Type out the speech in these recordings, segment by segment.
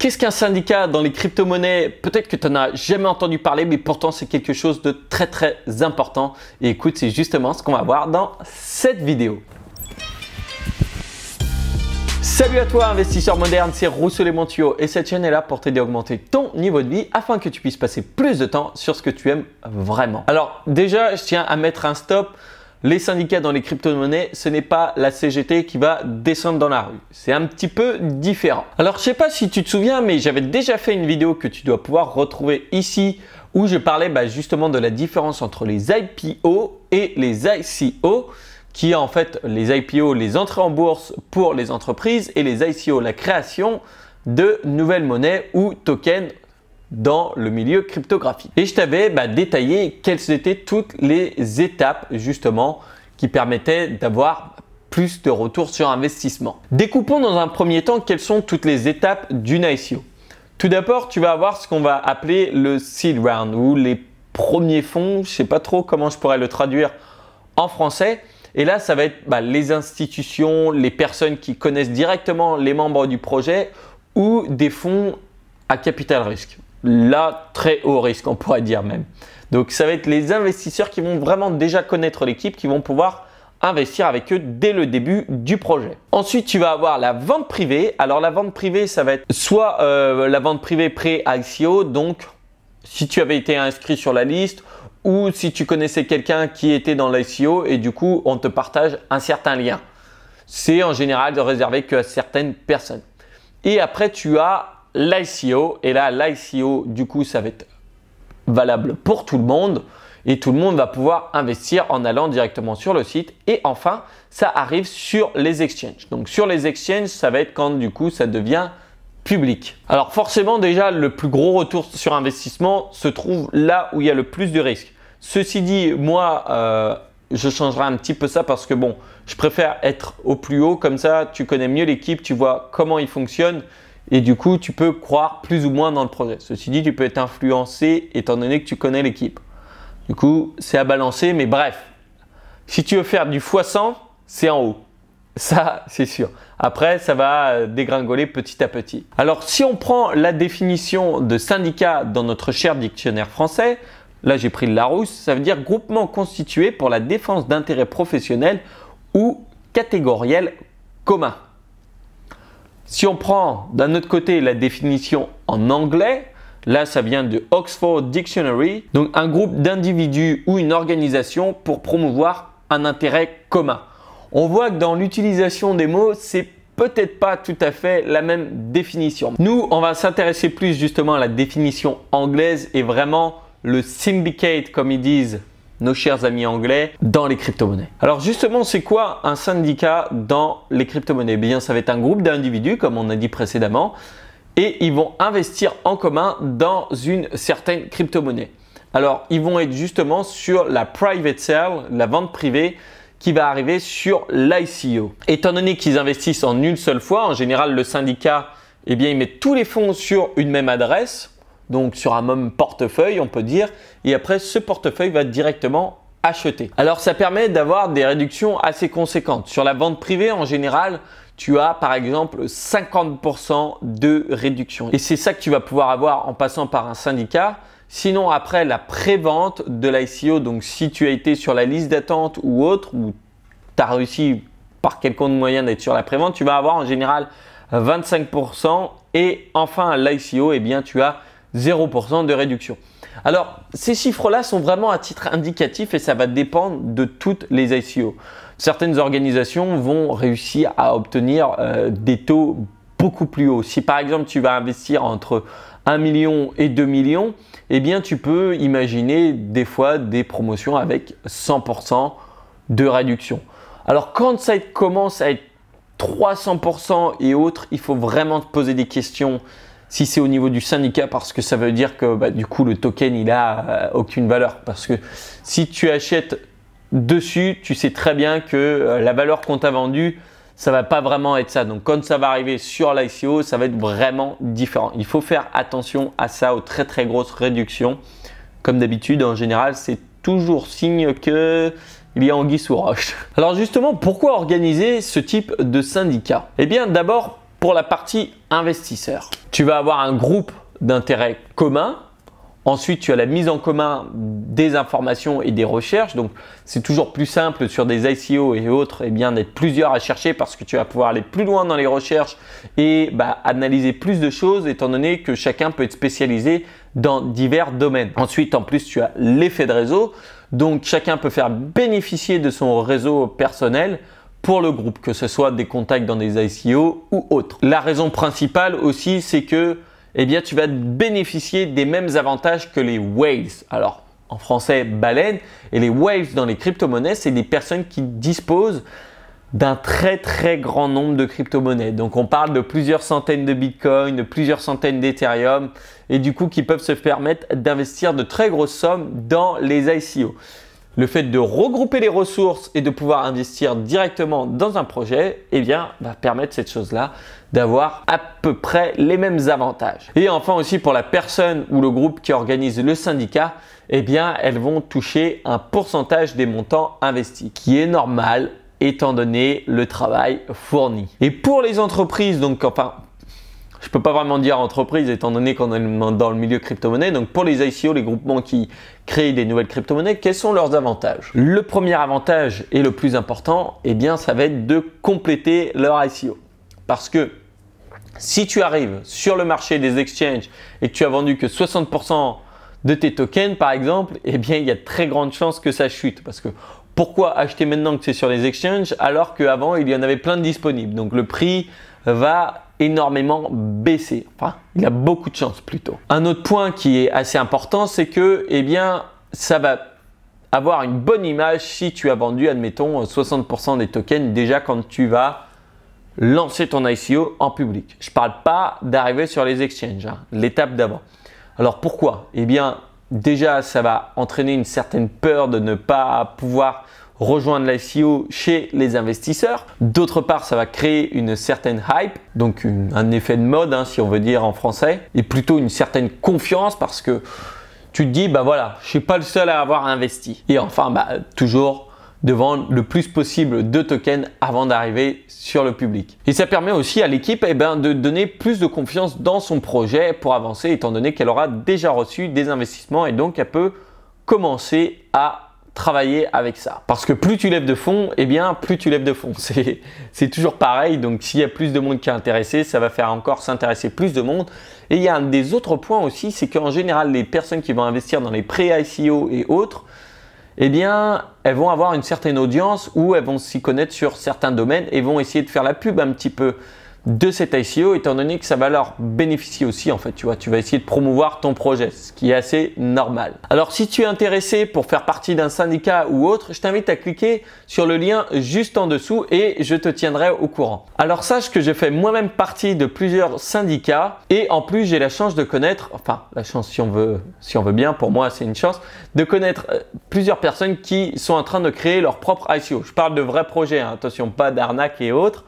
Qu'est-ce qu'un syndicat dans les crypto-monnaies Peut-être que tu n'en as jamais entendu parler, mais pourtant c'est quelque chose de très très important. Et écoute, c'est justement ce qu'on va voir dans cette vidéo. Salut à toi investisseur moderne, c'est Rousseau Les et cette chaîne est là pour t'aider à augmenter ton niveau de vie afin que tu puisses passer plus de temps sur ce que tu aimes vraiment. Alors déjà, je tiens à mettre un stop les syndicats dans les crypto-monnaies, ce n'est pas la CGT qui va descendre dans la rue. C'est un petit peu différent. Alors, je sais pas si tu te souviens, mais j'avais déjà fait une vidéo que tu dois pouvoir retrouver ici où je parlais bah, justement de la différence entre les IPO et les ICO qui en fait les IPO, les entrées en bourse pour les entreprises et les ICO, la création de nouvelles monnaies ou tokens dans le milieu cryptographique. Et je t'avais bah, détaillé quelles étaient toutes les étapes justement qui permettaient d'avoir plus de retour sur investissement. Découpons dans un premier temps quelles sont toutes les étapes d'une ICO. Tout d'abord, tu vas avoir ce qu'on va appeler le seed round ou les premiers fonds. Je ne sais pas trop comment je pourrais le traduire en français. Et là, ça va être bah, les institutions, les personnes qui connaissent directement les membres du projet ou des fonds à capital risque là, très haut risque, on pourrait dire même. Donc ça va être les investisseurs qui vont vraiment déjà connaître l'équipe, qui vont pouvoir investir avec eux dès le début du projet. Ensuite, tu vas avoir la vente privée. Alors la vente privée, ça va être soit euh, la vente privée pré-ICO, donc si tu avais été inscrit sur la liste ou si tu connaissais quelqu'un qui était dans l'ICO et du coup, on te partage un certain lien. C'est en général réservé que certaines personnes. Et après, tu as l'ICO. Et là, l'ICO, du coup, ça va être valable pour tout le monde. Et tout le monde va pouvoir investir en allant directement sur le site. Et enfin, ça arrive sur les exchanges. Donc sur les exchanges, ça va être quand du coup ça devient public. Alors forcément déjà, le plus gros retour sur investissement se trouve là où il y a le plus de risques. Ceci dit, moi, euh, je changerai un petit peu ça parce que bon, je préfère être au plus haut, comme ça tu connais mieux l'équipe, tu vois comment il fonctionne. Et du coup, tu peux croire plus ou moins dans le projet. Ceci dit, tu peux être influencé étant donné que tu connais l'équipe. Du coup, c'est à balancer, mais bref. Si tu veux faire du x100, c'est en haut. Ça, c'est sûr. Après, ça va dégringoler petit à petit. Alors, si on prend la définition de syndicat dans notre cher dictionnaire français, là j'ai pris le Larousse, ça veut dire groupement constitué pour la défense d'intérêts professionnels ou catégoriels communs. Si on prend d'un autre côté la définition en anglais, là ça vient de Oxford Dictionary, donc un groupe d'individus ou une organisation pour promouvoir un intérêt commun. On voit que dans l'utilisation des mots, c'est peut-être pas tout à fait la même définition. Nous, on va s'intéresser plus justement à la définition anglaise et vraiment le syndicate, comme ils disent nos chers amis anglais dans les crypto-monnaies. Alors justement, c'est quoi un syndicat dans les crypto-monnaies eh Bien, ça va être un groupe d'individus, comme on a dit précédemment, et ils vont investir en commun dans une certaine crypto-monnaie. Alors, ils vont être justement sur la private sale, la vente privée, qui va arriver sur l'ICO. Étant donné qu'ils investissent en une seule fois, en général, le syndicat, eh bien, il met tous les fonds sur une même adresse donc sur un même portefeuille, on peut dire, et après ce portefeuille va directement acheter. Alors ça permet d'avoir des réductions assez conséquentes. Sur la vente privée en général, tu as par exemple 50% de réduction. Et c'est ça que tu vas pouvoir avoir en passant par un syndicat. Sinon après la pré-vente de l'ICO, donc si tu as été sur la liste d'attente ou autre, ou tu as réussi par quelconque moyen d'être sur la pré-vente, tu vas avoir en général 25%. Et enfin l'ICO, eh bien tu as 0% de réduction. Alors, ces chiffres-là sont vraiment à titre indicatif et ça va dépendre de toutes les ICO. Certaines organisations vont réussir à obtenir euh, des taux beaucoup plus hauts. Si par exemple tu vas investir entre 1 million et 2 millions, eh bien tu peux imaginer des fois des promotions avec 100% de réduction. Alors quand ça commence à être 300% et autres, il faut vraiment te poser des questions si c'est au niveau du syndicat, parce que ça veut dire que bah, du coup le token il a euh, aucune valeur. Parce que si tu achètes dessus, tu sais très bien que euh, la valeur qu'on t'a vendue, ça va pas vraiment être ça. Donc quand ça va arriver sur l'ICO, ça va être vraiment différent. Il faut faire attention à ça, aux très très grosses réductions. Comme d'habitude, en général, c'est toujours signe que il y a anguille sous roche. Alors justement, pourquoi organiser ce type de syndicat Eh bien d'abord pour la partie investisseur, tu vas avoir un groupe d'intérêts communs. Ensuite, tu as la mise en commun des informations et des recherches. Donc, c'est toujours plus simple sur des ICO et autres et eh bien d'être plusieurs à chercher parce que tu vas pouvoir aller plus loin dans les recherches et bah, analyser plus de choses étant donné que chacun peut être spécialisé dans divers domaines. Ensuite, en plus, tu as l'effet de réseau. Donc, chacun peut faire bénéficier de son réseau personnel pour le groupe, que ce soit des contacts dans des ICO ou autres. La raison principale aussi, c'est que eh bien, tu vas bénéficier des mêmes avantages que les whales. Alors, en français, baleine. Et les whales dans les crypto-monnaies, c'est des personnes qui disposent d'un très très grand nombre de crypto-monnaies. Donc on parle de plusieurs centaines de Bitcoin, de plusieurs centaines d'Ethereum, et du coup qui peuvent se permettre d'investir de très grosses sommes dans les ICO. Le fait de regrouper les ressources et de pouvoir investir directement dans un projet, eh bien, va permettre cette chose-là d'avoir à peu près les mêmes avantages. Et enfin aussi pour la personne ou le groupe qui organise le syndicat, eh bien, elles vont toucher un pourcentage des montants investis, qui est normal étant donné le travail fourni. Et pour les entreprises, donc enfin je peux pas vraiment dire entreprise étant donné qu'on est dans le milieu crypto-monnaie. Donc pour les ICO, les groupements qui créent des nouvelles crypto-monnaies, quels sont leurs avantages Le premier avantage et le plus important, eh bien ça va être de compléter leur ICO. Parce que si tu arrives sur le marché des exchanges et que tu as vendu que 60% de tes tokens par exemple, eh bien il y a très grande chances que ça chute parce que pourquoi acheter maintenant que c'est sur les exchanges alors qu'avant il y en avait plein de disponibles Donc le prix va énormément baissé. Enfin, il a beaucoup de chance plutôt. Un autre point qui est assez important, c'est que, eh bien, ça va avoir une bonne image si tu as vendu, admettons, 60% des tokens déjà quand tu vas lancer ton ICO en public. Je ne parle pas d'arriver sur les exchanges, hein, l'étape d'avant. Alors pourquoi Eh bien, déjà, ça va entraîner une certaine peur de ne pas pouvoir rejoindre la SEO chez les investisseurs. D'autre part, ça va créer une certaine hype, donc un effet de mode, hein, si on veut dire en français, et plutôt une certaine confiance parce que tu te dis, bah voilà, je suis pas le seul à avoir investi. Et enfin, bah, toujours de vendre le plus possible de tokens avant d'arriver sur le public. Et ça permet aussi à l'équipe eh ben, de donner plus de confiance dans son projet pour avancer étant donné qu'elle aura déjà reçu des investissements et donc elle peut commencer à travailler avec ça. Parce que plus tu lèves de fonds, eh bien plus tu lèves de fonds. C'est toujours pareil, donc s'il y a plus de monde qui est intéressé, ça va faire encore s'intéresser plus de monde. Et il y a un des autres points aussi, c'est qu'en général, les personnes qui vont investir dans les pré-ICO et autres, eh bien, elles vont avoir une certaine audience ou elles vont s'y connaître sur certains domaines et vont essayer de faire la pub un petit peu de cette ICO étant donné que ça va leur bénéficier aussi en fait tu vois tu vas essayer de promouvoir ton projet ce qui est assez normal alors si tu es intéressé pour faire partie d'un syndicat ou autre je t'invite à cliquer sur le lien juste en dessous et je te tiendrai au courant alors sache que je fais moi-même partie de plusieurs syndicats et en plus j'ai la chance de connaître enfin la chance si on veut si on veut bien pour moi c'est une chance de connaître euh, plusieurs personnes qui sont en train de créer leur propre ICO je parle de vrais projets hein, attention pas d'arnaque et autres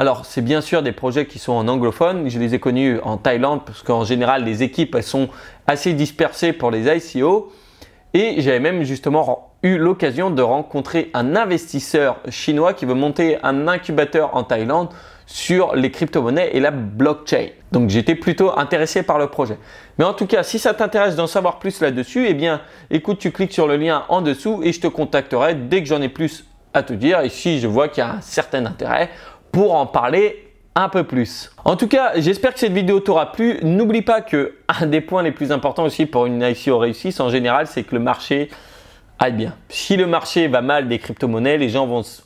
alors, c'est bien sûr des projets qui sont en anglophone. Je les ai connus en Thaïlande parce qu'en général, les équipes, elles sont assez dispersées pour les ICO. Et j'avais même justement eu l'occasion de rencontrer un investisseur chinois qui veut monter un incubateur en Thaïlande sur les crypto-monnaies et la blockchain. Donc j'étais plutôt intéressé par le projet. Mais en tout cas, si ça t'intéresse d'en savoir plus là-dessus, eh bien écoute, tu cliques sur le lien en dessous et je te contacterai dès que j'en ai plus à te dire. Et si je vois qu'il y a un certain intérêt, pour en parler un peu plus. En tout cas, j'espère que cette vidéo t'aura plu. N'oublie pas que un des points les plus importants aussi pour une ICO réussisse en général, c'est que le marché aille bien. Si le marché va mal des crypto-monnaies, les gens vont se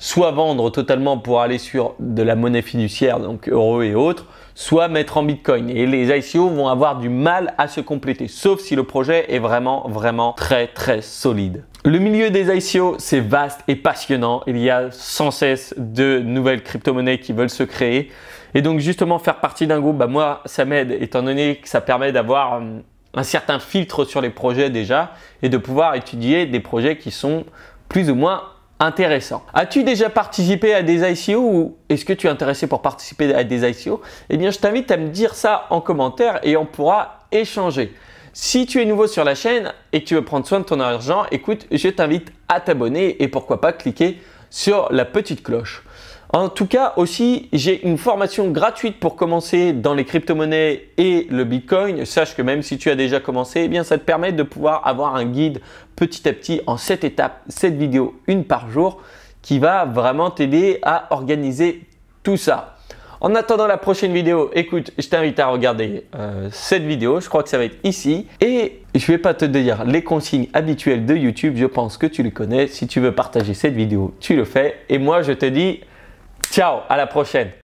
soit vendre totalement pour aller sur de la monnaie fiduciaire, donc euros et autres, soit mettre en Bitcoin. Et les ICO vont avoir du mal à se compléter, sauf si le projet est vraiment, vraiment très, très solide. Le milieu des ICO, c'est vaste et passionnant. Il y a sans cesse de nouvelles crypto-monnaies qui veulent se créer. Et donc justement, faire partie d'un groupe, bah, moi, ça m'aide, étant donné que ça permet d'avoir hum, un certain filtre sur les projets déjà et de pouvoir étudier des projets qui sont plus ou moins intéressant. As-tu déjà participé à des ICO ou est-ce que tu es intéressé pour participer à des ICO Eh bien, je t'invite à me dire ça en commentaire et on pourra échanger. Si tu es nouveau sur la chaîne et que tu veux prendre soin de ton argent, écoute, je t'invite à t'abonner et pourquoi pas cliquer sur la petite cloche. En tout cas, aussi, j'ai une formation gratuite pour commencer dans les crypto-monnaies et le Bitcoin. Sache que même si tu as déjà commencé, eh bien, ça te permet de pouvoir avoir un guide petit à petit en cette étape. Cette vidéo, une par jour, qui va vraiment t'aider à organiser tout ça. En attendant la prochaine vidéo, écoute, je t'invite à regarder euh, cette vidéo, je crois que ça va être ici. Et je ne vais pas te dire les consignes habituelles de YouTube, je pense que tu les connais. Si tu veux partager cette vidéo, tu le fais. Et moi, je te dis Ciao, à la prochaine.